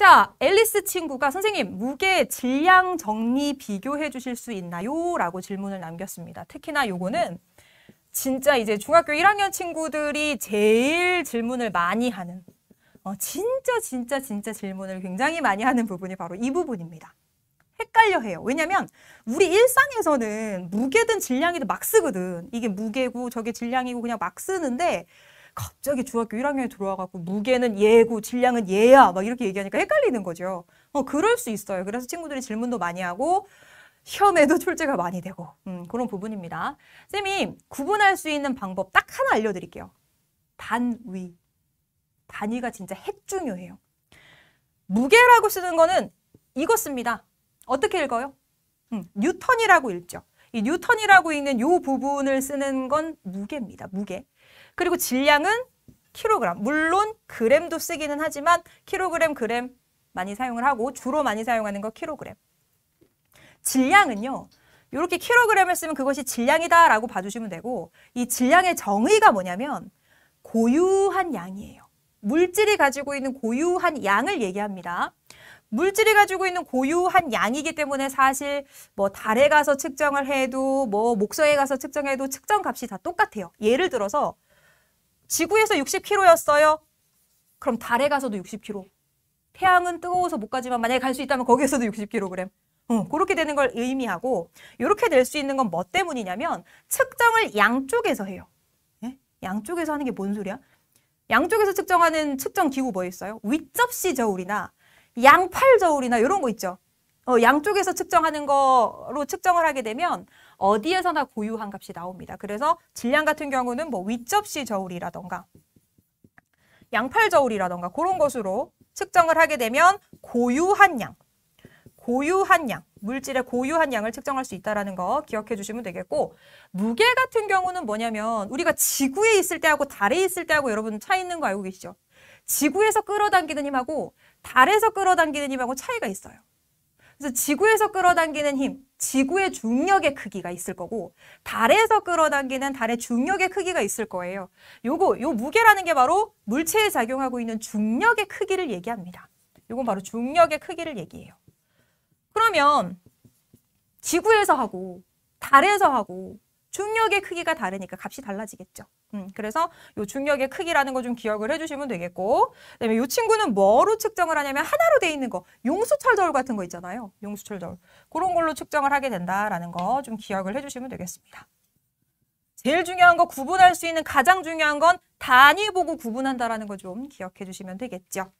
자, 앨리스 친구가 선생님 무게 질량 정리 비교해 주실 수 있나요? 라고 질문을 남겼습니다. 특히나 요거는 진짜 이제 중학교 1학년 친구들이 제일 질문을 많이 하는 어, 진짜 진짜 진짜 질문을 굉장히 많이 하는 부분이 바로 이 부분입니다. 헷갈려 해요. 왜냐면 우리 일상에서는 무게든 질량이든 막 쓰거든. 이게 무게고 저게 질량이고 그냥 막 쓰는데 갑자기 중학교 1학년에 들어와갖고 무게는 예고 질량은 예야 막 이렇게 얘기하니까 헷갈리는 거죠. 어 그럴 수 있어요. 그래서 친구들이 질문도 많이 하고 시험에도 출제가 많이 되고 음, 그런 부분입니다. 쌤이 구분할 수 있는 방법 딱 하나 알려드릴게요. 단위. 단위가 진짜 핵 중요해요. 무게라고 쓰는 거는 이것 씁니다. 어떻게 읽어요? 음, 뉴턴이라고 읽죠. 이 뉴턴이라고 읽는 요 부분을 쓰는 건 무게입니다. 무게. 그리고 질량은 킬로그램. 물론 그램도 쓰기는 하지만 킬로그램, 그램 많이 사용을 하고 주로 많이 사용하는 거 킬로그램. 질량은요. 이렇게 킬로그램을 쓰면 그것이 질량이다라고 봐주시면 되고 이 질량의 정의가 뭐냐면 고유한 양이에요. 물질이 가지고 있는 고유한 양을 얘기합니다. 물질이 가지고 있는 고유한 양이기 때문에 사실 뭐 달에 가서 측정을 해도 뭐 목성에 가서 측정해도 측정값이 다 똑같아요. 예를 들어서 지구에서 60km였어요. 그럼 달에 가서도 60km. 태양은 뜨거워서 못 가지만 만약에 갈 수 있다면 거기에서도 60kg. 어, 그렇게 되는 걸 의미하고 이렇게 될 수 있는 건 뭐 때문이냐면 측정을 양쪽에서 해요. 예? 양쪽에서 하는 게 뭔 소리야? 양쪽에서 측정하는 측정 기구 뭐 있어요? 윗접시 저울이나 양팔 저울이나 이런 거 있죠. 어, 양쪽에서 측정하는 거로 측정을 하게 되면 어디에서나 고유한 값이 나옵니다. 그래서 질량 같은 경우는 뭐 윗접시 저울이라던가 양팔 저울이라던가 그런 것으로 측정을 하게 되면 고유한 양, 고유한 양, 물질의 고유한 양을 측정할 수 있다는 라거 기억해 주시면 되겠고 무게 같은 경우는 뭐냐면 우리가 지구에 있을 때하고 달에 있을 때하고 여러분 차이 있는 거 알고 계시죠? 지구에서 끌어당기는 힘하고 달에서 끌어당기는 힘하고 차이가 있어요. 그래서 지구에서 끌어당기는 힘, 지구의 중력의 크기가 있을 거고 달에서 끌어당기는 달의 중력의 크기가 있을 거예요. 요거 요 무게라는 게 바로 물체에 작용하고 있는 중력의 크기를 얘기합니다. 요건 바로 중력의 크기를 얘기해요. 그러면 지구에서 하고 달에서 하고 중력의 크기가 다르니까 값이 달라지겠죠. 음, 그래서 요 중력의 크기라는 거 좀 기억을 해주시면 되겠고 그다음에 요 친구는 뭐로 측정을 하냐면 하나로 돼 있는 거 용수철 저울 같은 거 있잖아요. 용수철 저울 그런 걸로 측정을 하게 된다라는 거 좀 기억을 해주시면 되겠습니다. 제일 중요한 거 구분할 수 있는 가장 중요한 건 단위 보고 구분한다라는 거 좀 기억해 주시면 되겠죠.